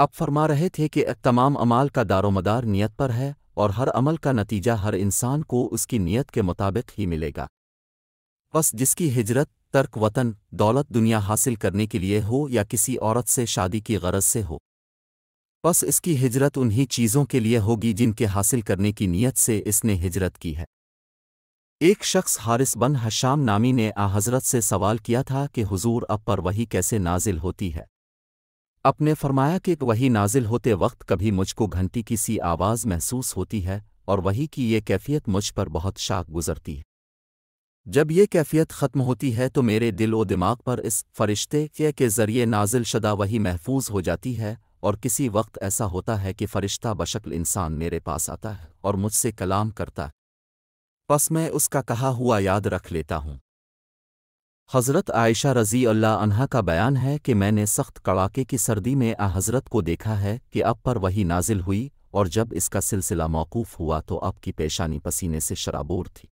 अब फरमा रहे थे कि तमाम अमाल का दारोमदार नीयत पर है और हर अमल का नतीजा हर इंसान को उसकी नीयत के मुताबिक ही मिलेगा बस जिसकी हिजरत तर्क वतन दौलत दुनिया हासिल करने के लिए हो या किसी औरत से शादी की गरज से हो बस इसकी हिजरत उन्हीं चीज़ों के लिए होगी जिनके हासिल करने की नीयत से इसने हिजरत की है एक शख्स हारिस बन हशाम नामी ने आ हजरत से सवाल किया था कि हुजूर अब पर वही कैसे नाजिल होती है अपने फरमाया कि वही नाजिल होते वक्त कभी मुझको घंटी की सी आवाज़ महसूस होती है और वही की ये कैफियत मुझ पर बहुत शाख गुजरती है जब ये कैफियत ख़त्म होती है तो मेरे दिल व दिमाग पर इस फरिश्ते के ज़रिए नाजिल शदा वही महफूज हो जाती है और किसी वक्त ऐसा होता है कि फ़रिश्ता बशक्ल इंसान मेरे पास आता है और मुझसे कलाम करता है बस मैं उसका कहा हुआ याद रख लेता हूँ हज़रत आयशा रज़ी अल्लाह अनहा का बयान है कि मैंने सख्त कड़ाके की सर्दी में आ हज़रत को देखा है कि अब पर वही नाजिल हुई और जब इसका सिलसिला मौकूफ़ हुआ तो अब की पेशानी पसीने से शराबोर थी